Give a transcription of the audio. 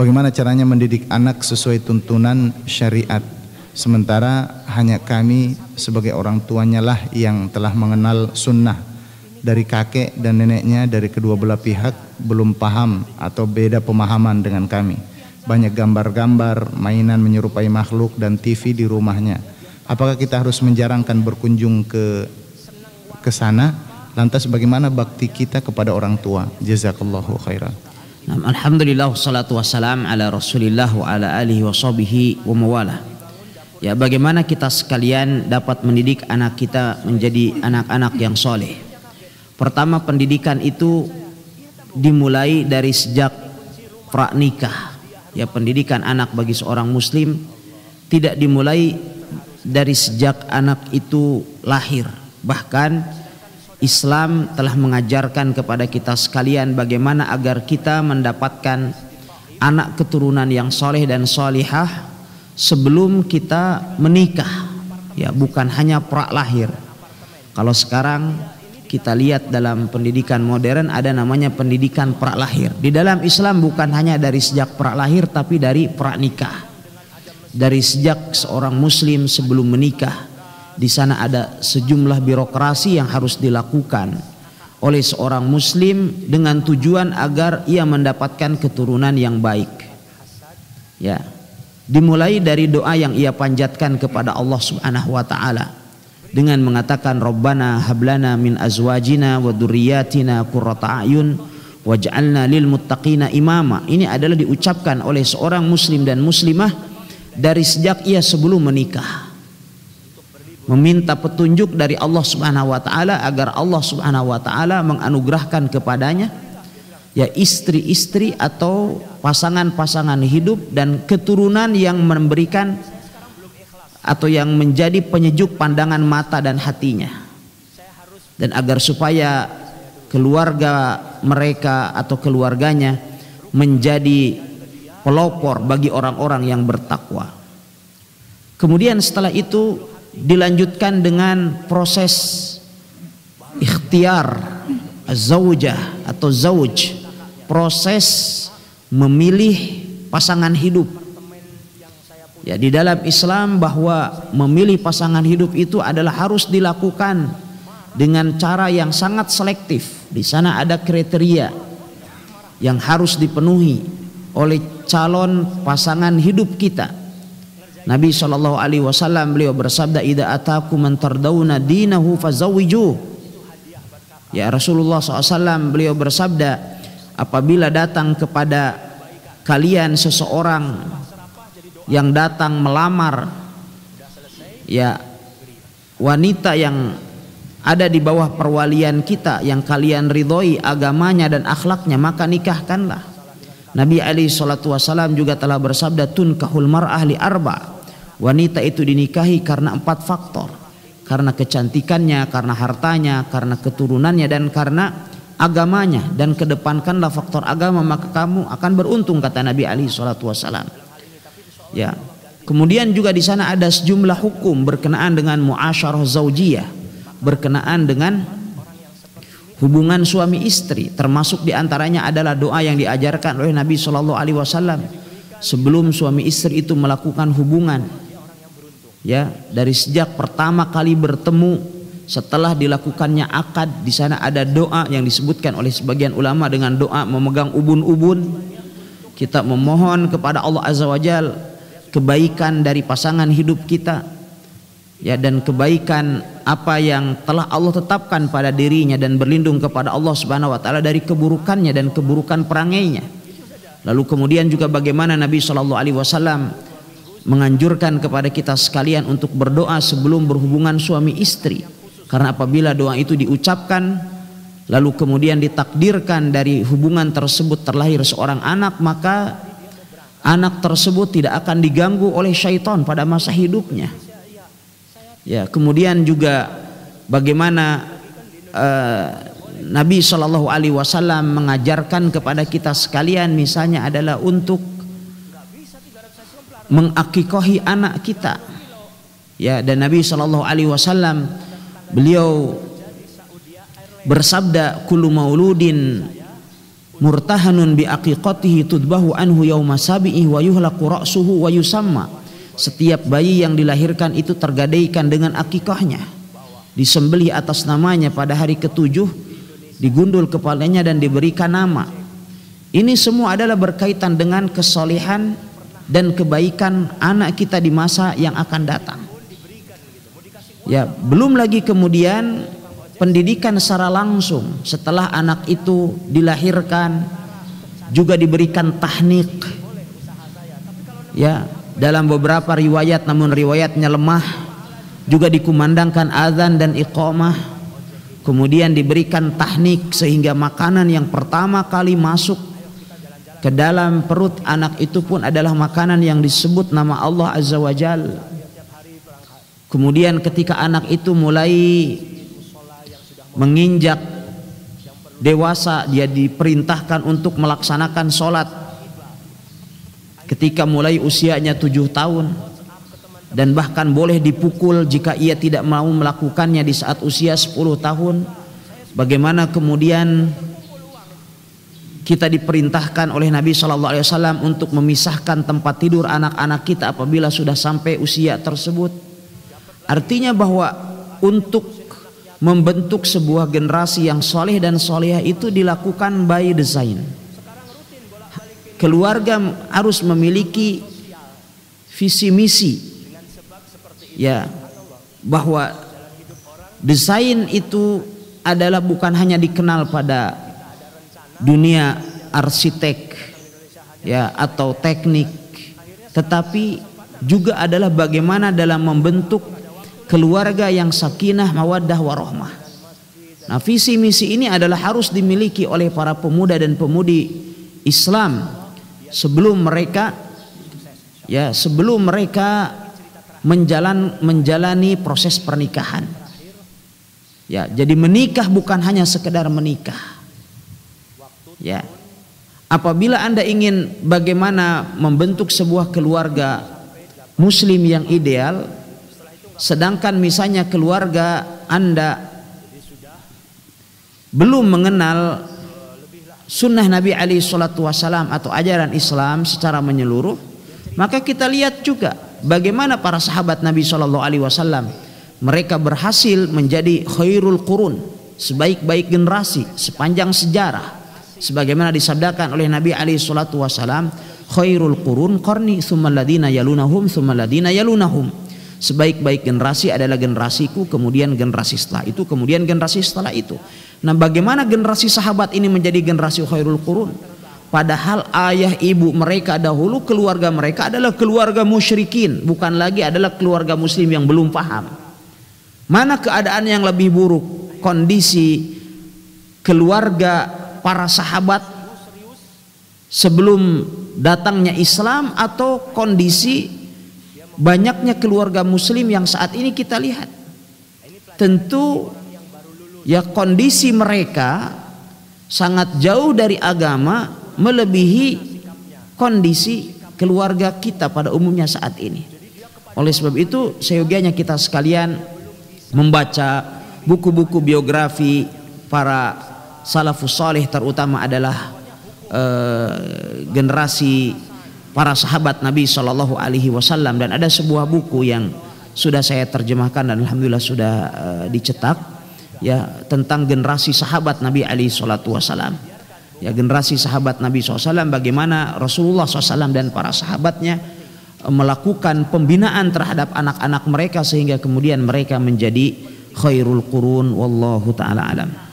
bagaimana caranya mendidik anak sesuai tuntunan syariat sementara hanya kami sebagai orang tuanya lah yang telah mengenal sunnah dari kakek dan neneknya dari kedua belah pihak belum paham atau beda pemahaman dengan kami banyak gambar-gambar mainan menyerupai makhluk dan TV di rumahnya apakah kita harus menjarangkan berkunjung ke ke sana lantas bagaimana bakti kita kepada orang tua jazakallahu khairan Alhamdulillah wassalatu wassalam ala rasulillah wa ala alihi wa sahbihi wa mawala Ya bagaimana kita sekalian dapat mendidik anak kita menjadi anak-anak yang soleh Pertama pendidikan itu dimulai dari sejak pranikah Ya pendidikan anak bagi seorang muslim tidak dimulai dari sejak anak itu lahir Bahkan Islam telah mengajarkan kepada kita sekalian bagaimana agar kita mendapatkan anak keturunan yang soleh dan solihah sebelum kita menikah ya bukan hanya pra lahir kalau sekarang kita lihat dalam pendidikan modern ada namanya pendidikan pra lahir di dalam Islam bukan hanya dari sejak pra lahir tapi dari pra nikah dari sejak seorang muslim sebelum menikah di sana ada sejumlah birokrasi yang harus dilakukan oleh seorang muslim dengan tujuan agar ia mendapatkan keturunan yang baik. Ya. Dimulai dari doa yang ia panjatkan kepada Allah Subhanahu wa taala dengan mengatakan Rabbana hablana min azwajina wa dzurriyyatina qurrata ayun waj'alna lil muttaqina imama. Ini adalah diucapkan oleh seorang muslim dan muslimah dari sejak ia sebelum menikah meminta petunjuk dari Allah Subhanahu wa taala agar Allah Subhanahu wa taala menganugerahkan kepadanya ya istri-istri atau pasangan-pasangan hidup dan keturunan yang memberikan atau yang menjadi penyejuk pandangan mata dan hatinya. Dan agar supaya keluarga mereka atau keluarganya menjadi pelopor bagi orang-orang yang bertakwa. Kemudian setelah itu dilanjutkan dengan proses ikhtiar zaujah atau zauj proses memilih pasangan hidup ya di dalam Islam bahwa memilih pasangan hidup itu adalah harus dilakukan dengan cara yang sangat selektif di sana ada kriteria yang harus dipenuhi oleh calon pasangan hidup kita Nabi Shallallahu Alaihi Wasallam beliau bersabda, "Ida ataku mentardawna dinahu fazawiju." Ya Rasulullah SAW beliau bersabda, apabila datang kepada kalian seseorang yang datang melamar, ya wanita yang ada di bawah perwalian kita yang kalian ridhoi agamanya dan akhlaknya maka nikahkanlah. Nabi Ali Shallallahu Wasallam juga telah bersabda tun kahul mar'ah li arba' Wanita itu dinikahi karena empat faktor. Karena kecantikannya, karena hartanya, karena keturunannya dan karena agamanya dan kedepankanlah faktor agama maka kamu akan beruntung kata Nabi Ali salatu Ya. Kemudian juga di sana ada sejumlah hukum berkenaan dengan muasyarah zaujiyah, berkenaan dengan hubungan suami istri, termasuk di antaranya adalah doa yang diajarkan oleh Nabi saw sebelum suami istri itu melakukan hubungan ya dari sejak pertama kali bertemu setelah dilakukannya akad di sana ada doa yang disebutkan oleh sebagian ulama dengan doa memegang ubun-ubun kita memohon kepada Allah Azza wa Jal kebaikan dari pasangan hidup kita ya dan kebaikan apa yang telah Allah tetapkan pada dirinya dan berlindung kepada Allah Subhanahu wa taala dari keburukannya dan keburukan perangainya lalu kemudian juga bagaimana Nabi sallallahu alaihi wasallam menganjurkan kepada kita sekalian untuk berdoa sebelum berhubungan suami istri. Karena apabila doa itu diucapkan lalu kemudian ditakdirkan dari hubungan tersebut terlahir seorang anak, maka anak tersebut tidak akan diganggu oleh syaitan pada masa hidupnya. Ya, kemudian juga bagaimana uh, Nabi Shallallahu Alaihi Wasallam mengajarkan kepada kita sekalian, misalnya adalah untuk mengakikahi anak kita ya dan Nabi Shallallahu Alaihi Wasallam beliau bersabda kulu mauludin murtahanun bi aqiqatihi tudbahu anhu yauma sabi'i wa yuhlaqu ra'suhu wa yusamma setiap bayi yang dilahirkan itu tergadaikan dengan akikahnya disembeli atas namanya pada hari ketujuh digundul kepalanya dan diberikan nama ini semua adalah berkaitan dengan kesolehan dan kebaikan anak kita di masa yang akan datang. Ya, belum lagi kemudian pendidikan secara langsung setelah anak itu dilahirkan juga diberikan tahnik. Ya, dalam beberapa riwayat namun riwayatnya lemah juga dikumandangkan azan dan iqamah. Kemudian diberikan tahnik sehingga makanan yang pertama kali masuk ke dalam perut anak itu pun adalah makanan yang disebut nama Allah Azza wa Jal kemudian ketika anak itu mulai menginjak dewasa dia diperintahkan untuk melaksanakan sholat ketika mulai usianya tujuh tahun dan bahkan boleh dipukul jika ia tidak mau melakukannya di saat usia sepuluh tahun bagaimana kemudian kita diperintahkan oleh Nabi Shallallahu Alaihi Wasallam untuk memisahkan tempat tidur anak-anak kita apabila sudah sampai usia tersebut. Artinya bahwa untuk membentuk sebuah generasi yang soleh dan solehah itu dilakukan by design. Keluarga harus memiliki visi misi, ya bahwa desain itu adalah bukan hanya dikenal pada dunia arsitek ya atau teknik tetapi juga adalah bagaimana dalam membentuk keluarga yang sakinah mawaddah warohmah. nah visi misi ini adalah harus dimiliki oleh para pemuda dan pemudi Islam sebelum mereka ya sebelum mereka menjalan menjalani proses pernikahan ya jadi menikah bukan hanya sekedar menikah Ya. Apabila Anda ingin bagaimana membentuk sebuah keluarga muslim yang ideal, sedangkan misalnya keluarga Anda belum mengenal sunnah Nabi Ali Shallallahu Wasallam atau ajaran Islam secara menyeluruh, maka kita lihat juga bagaimana para sahabat Nabi Shallallahu Alaihi Wasallam mereka berhasil menjadi khairul kurun sebaik-baik generasi sepanjang sejarah sebagaimana disabdakan oleh Nabi Ali salatu wasallam khairul qurun qarni sumaladina ladina yalunahum sumaladina ladina yalunahum sebaik-baik generasi adalah generasiku kemudian generasi setelah itu kemudian generasi setelah itu nah bagaimana generasi sahabat ini menjadi generasi khairul qurun padahal ayah ibu mereka dahulu keluarga mereka adalah keluarga musyrikin bukan lagi adalah keluarga muslim yang belum paham mana keadaan yang lebih buruk kondisi keluarga para sahabat sebelum datangnya Islam atau kondisi banyaknya keluarga muslim yang saat ini kita lihat tentu ya kondisi mereka sangat jauh dari agama melebihi kondisi keluarga kita pada umumnya saat ini oleh sebab itu seyogianya kita sekalian membaca buku-buku biografi para salafus salih terutama adalah uh, generasi para sahabat Nabi Shallallahu Alaihi Wasallam dan ada sebuah buku yang sudah saya terjemahkan dan alhamdulillah sudah uh, dicetak ya tentang generasi sahabat Nabi Ali Shallallahu Wasallam ya generasi sahabat Nabi Wasallam bagaimana Rasulullah SAW dan para sahabatnya eh, melakukan pembinaan terhadap anak-anak mereka sehingga kemudian mereka menjadi khairul qurun wallahu taala alam.